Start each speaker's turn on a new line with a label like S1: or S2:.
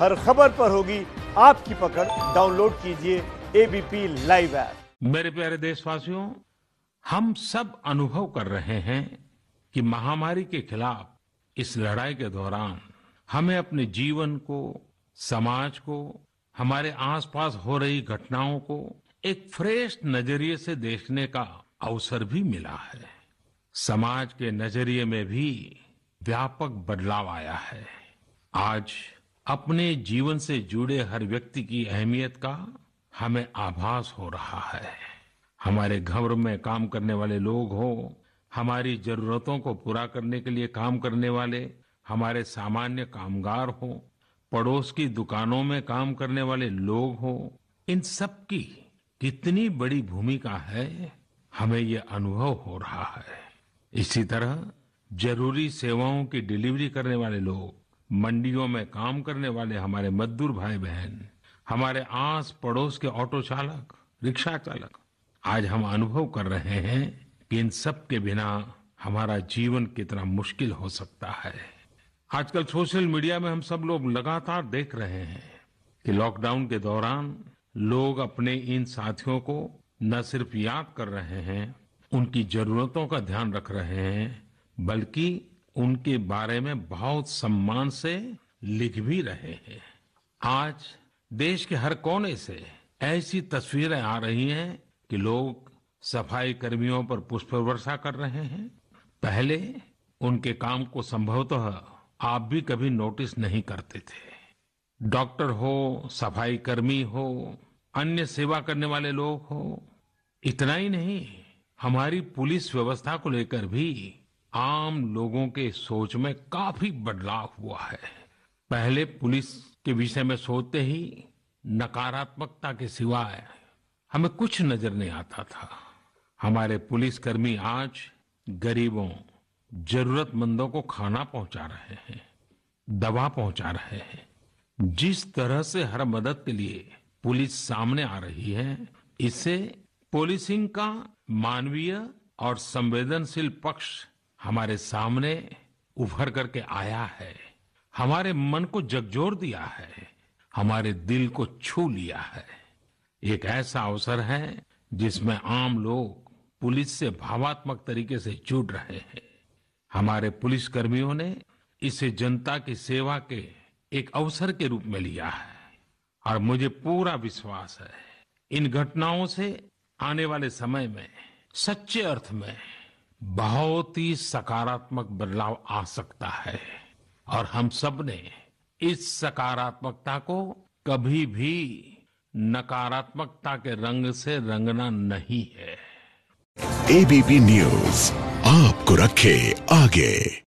S1: हर खबर पर होगी आपकी पकड़ डाउनलोड कीजिए एबीपी लाइव ऐप मेरे प्यारे देशवासियों हम सब अनुभव कर रहे हैं कि महामारी के खिलाफ इस लड़ाई के दौरान हमें अपने जीवन को समाज को हमारे आसपास हो रही घटनाओं को एक फ्रेश नजरिए से देखने का अवसर भी मिला है समाज के नजरिए में भी व्यापक बदलाव आया है आज अपने जीवन से जुड़े हर व्यक्ति की अहमियत का हमें आभास हो रहा है हमारे घर में काम करने वाले लोग हों हमारी जरूरतों को पूरा करने के लिए काम करने वाले हमारे सामान्य कामगार हो पड़ोस की दुकानों में काम करने वाले लोग हों इन सब की कितनी बड़ी भूमिका है हमें ये अनुभव हो रहा है इसी तरह जरूरी सेवाओं की डिलीवरी करने वाले लोग मंडियों में काम करने वाले हमारे मजदूर भाई बहन हमारे आस पड़ोस के ऑटो चालक रिक्शा चालक आज हम अनुभव कर रहे हैं कि इन सब के बिना हमारा जीवन कितना मुश्किल हो सकता है आजकल सोशल मीडिया में हम सब लोग लगातार देख रहे हैं कि लॉकडाउन के दौरान लोग अपने इन साथियों को न सिर्फ याद कर रहे हैं उनकी जरूरतों का ध्यान रख रहे हैं बल्कि उनके बारे में बहुत सम्मान से लिख भी रहे हैं आज देश के हर कोने से ऐसी तस्वीरें आ रही हैं कि लोग सफाई कर्मियों पर पुष्प वर्षा कर रहे हैं पहले उनके काम को संभवतः आप भी कभी नोटिस नहीं करते थे डॉक्टर हो सफाई कर्मी हो अन्य सेवा करने वाले लोग हो इतना ही नहीं हमारी पुलिस व्यवस्था को लेकर भी आम लोगों के सोच में काफी बदलाव हुआ है पहले पुलिस के विषय में सोचते ही नकारात्मकता के सिवाय हमें कुछ नजर नहीं आता था हमारे पुलिसकर्मी आज गरीबों जरूरतमंदों को खाना पहुंचा रहे हैं दवा पहुंचा रहे हैं जिस तरह से हर मदद के लिए पुलिस सामने आ रही है इससे पुलिसिंग का मानवीय और संवेदनशील पक्ष हमारे सामने उभर करके आया है हमारे मन को जगजोर दिया है हमारे दिल को छू लिया है एक ऐसा अवसर है जिसमें आम लोग पुलिस से भावात्मक तरीके से जुड़ रहे हैं हमारे पुलिस कर्मियों ने इसे जनता की सेवा के एक अवसर के रूप में लिया है और मुझे पूरा विश्वास है इन घटनाओं से आने वाले समय में सच्चे अर्थ में बहुत ही सकारात्मक बदलाव आ सकता है और हम सब ने इस सकारात्मकता को कभी भी नकारात्मकता के रंग से रंगना नहीं है एबीपी न्यूज आपको रखे आगे